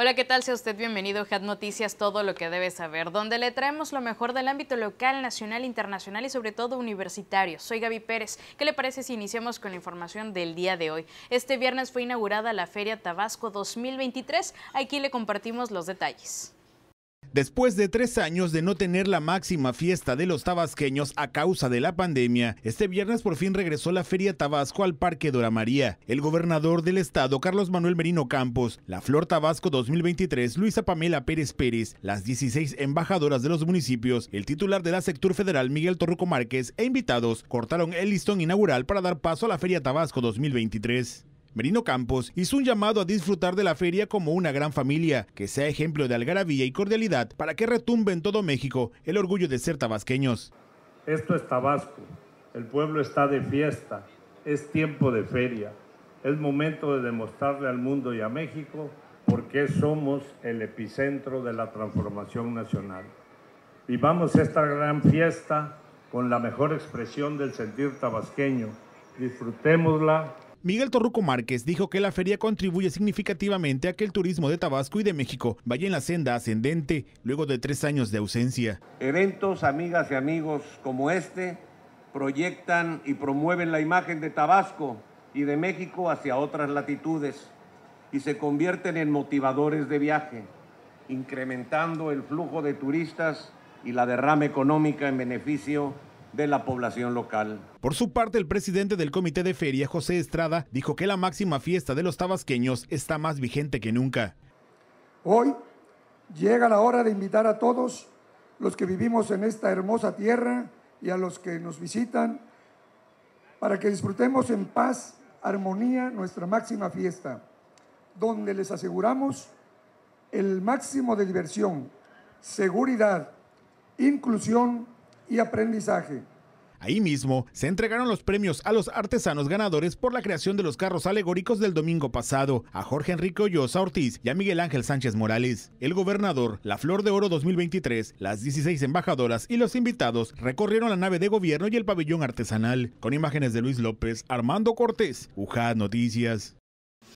Hola, ¿qué tal? Sea usted bienvenido a Noticias, todo lo que debe saber, donde le traemos lo mejor del ámbito local, nacional, internacional y sobre todo universitario. Soy Gaby Pérez. ¿Qué le parece si iniciamos con la información del día de hoy? Este viernes fue inaugurada la Feria Tabasco 2023. Aquí le compartimos los detalles. Después de tres años de no tener la máxima fiesta de los tabasqueños a causa de la pandemia, este viernes por fin regresó la Feria Tabasco al Parque Dora María. El gobernador del estado, Carlos Manuel Merino Campos, la Flor Tabasco 2023, Luisa Pamela Pérez Pérez, las 16 embajadoras de los municipios, el titular de la sector federal, Miguel Torruco Márquez, e invitados cortaron el listón inaugural para dar paso a la Feria Tabasco 2023. Merino Campos hizo un llamado a disfrutar de la feria como una gran familia, que sea ejemplo de algarabía y cordialidad para que retumbe en todo México el orgullo de ser tabasqueños. Esto es Tabasco, el pueblo está de fiesta, es tiempo de feria, es momento de demostrarle al mundo y a México por qué somos el epicentro de la transformación nacional. Vivamos esta gran fiesta con la mejor expresión del sentir tabasqueño, disfrutémosla Miguel Torruco Márquez dijo que la feria contribuye significativamente a que el turismo de Tabasco y de México vaya en la senda ascendente luego de tres años de ausencia. Eventos, amigas y amigos como este proyectan y promueven la imagen de Tabasco y de México hacia otras latitudes y se convierten en motivadores de viaje, incrementando el flujo de turistas y la derrama económica en beneficio de la población local. Por su parte, el presidente del Comité de Feria, José Estrada, dijo que la máxima fiesta de los tabasqueños está más vigente que nunca. Hoy llega la hora de invitar a todos los que vivimos en esta hermosa tierra y a los que nos visitan para que disfrutemos en paz, armonía, nuestra máxima fiesta, donde les aseguramos el máximo de diversión, seguridad, inclusión, y aprendizaje. Ahí mismo se entregaron los premios a los artesanos ganadores por la creación de los carros alegóricos del domingo pasado, a Jorge Enrique Ollosa Ortiz y a Miguel Ángel Sánchez Morales. El gobernador, la Flor de Oro 2023, las 16 embajadoras y los invitados recorrieron la nave de gobierno y el pabellón artesanal, con imágenes de Luis López, Armando Cortés, UJAD Noticias.